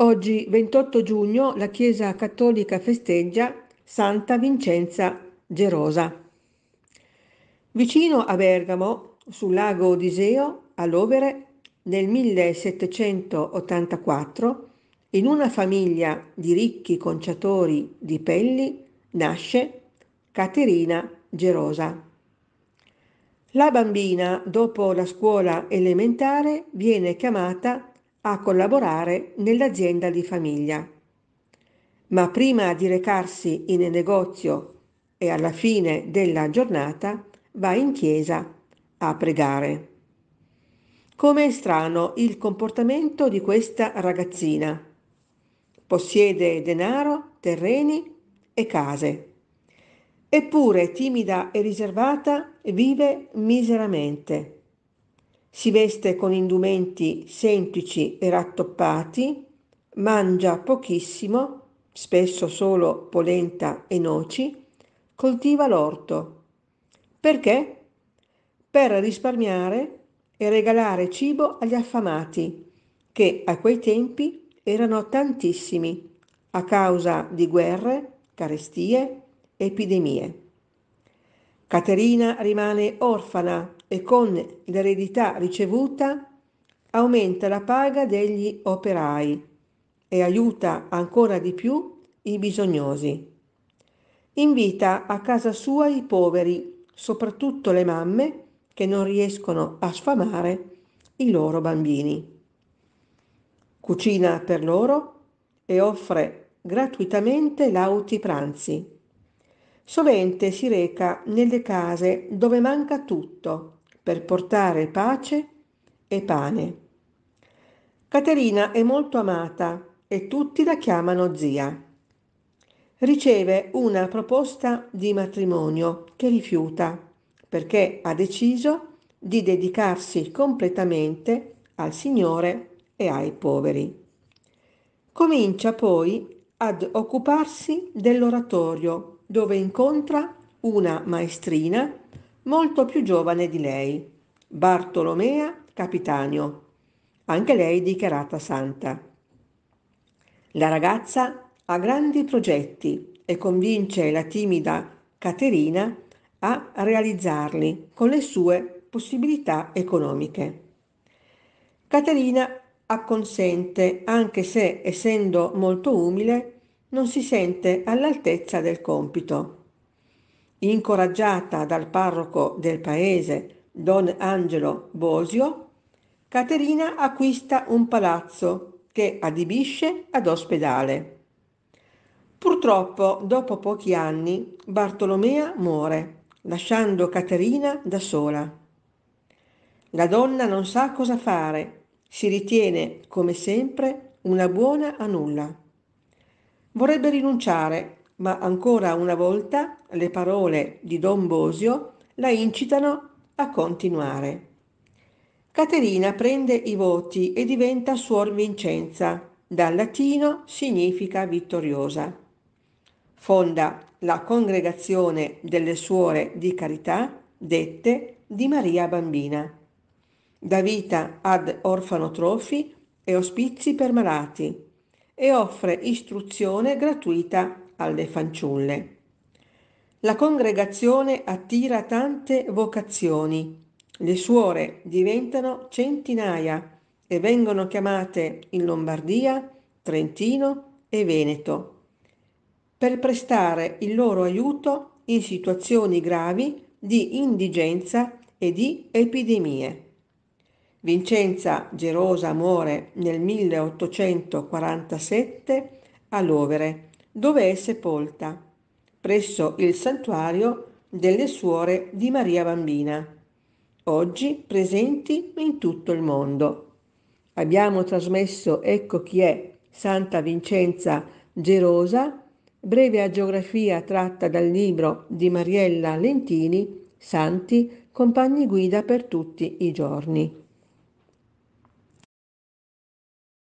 Oggi, 28 giugno, la Chiesa cattolica festeggia Santa Vincenza Gerosa. Vicino a Bergamo, sul lago Odiseo, a Lovere, nel 1784, in una famiglia di ricchi conciatori di pelli, nasce Caterina Gerosa. La bambina, dopo la scuola elementare, viene chiamata a collaborare nell'azienda di famiglia. Ma prima di recarsi in negozio e alla fine della giornata va in chiesa a pregare. Come è strano il comportamento di questa ragazzina. Possiede denaro, terreni e case. Eppure timida e riservata vive miseramente si veste con indumenti semplici e rattoppati, mangia pochissimo, spesso solo polenta e noci, coltiva l'orto. Perché? Per risparmiare e regalare cibo agli affamati, che a quei tempi erano tantissimi a causa di guerre, carestie, epidemie. Caterina rimane orfana e con l'eredità ricevuta aumenta la paga degli operai e aiuta ancora di più i bisognosi. Invita a casa sua i poveri, soprattutto le mamme che non riescono a sfamare i loro bambini. Cucina per loro e offre gratuitamente lauti pranzi. Sovente si reca nelle case dove manca tutto per portare pace e pane. Caterina è molto amata e tutti la chiamano zia. Riceve una proposta di matrimonio che rifiuta perché ha deciso di dedicarsi completamente al Signore e ai poveri. Comincia poi ad occuparsi dell'oratorio dove incontra una maestrina molto più giovane di lei, Bartolomea Capitanio, anche lei dichiarata santa. La ragazza ha grandi progetti e convince la timida Caterina a realizzarli con le sue possibilità economiche. Caterina acconsente anche se, essendo molto umile, non si sente all'altezza del compito. Incoraggiata dal parroco del paese, don Angelo Bosio, Caterina acquista un palazzo che adibisce ad ospedale. Purtroppo, dopo pochi anni, Bartolomea muore, lasciando Caterina da sola. La donna non sa cosa fare, si ritiene, come sempre, una buona a nulla vorrebbe rinunciare, ma ancora una volta le parole di Don Bosio la incitano a continuare. Caterina prende i voti e diventa Suor Vincenza, dal latino significa vittoriosa. Fonda la congregazione delle suore di carità, dette di Maria Bambina. Da vita ad orfanotrofi e ospizi per malati, e offre istruzione gratuita alle fanciulle. La congregazione attira tante vocazioni. Le suore diventano centinaia e vengono chiamate in Lombardia, Trentino e Veneto per prestare il loro aiuto in situazioni gravi di indigenza e di epidemie. Vincenza Gerosa muore nel 1847 a Lovere, dove è sepolta, presso il santuario delle suore di Maria Bambina, oggi presenti in tutto il mondo. Abbiamo trasmesso Ecco chi è Santa Vincenza Gerosa, breve agiografia tratta dal libro di Mariella Lentini, Santi, compagni guida per tutti i giorni.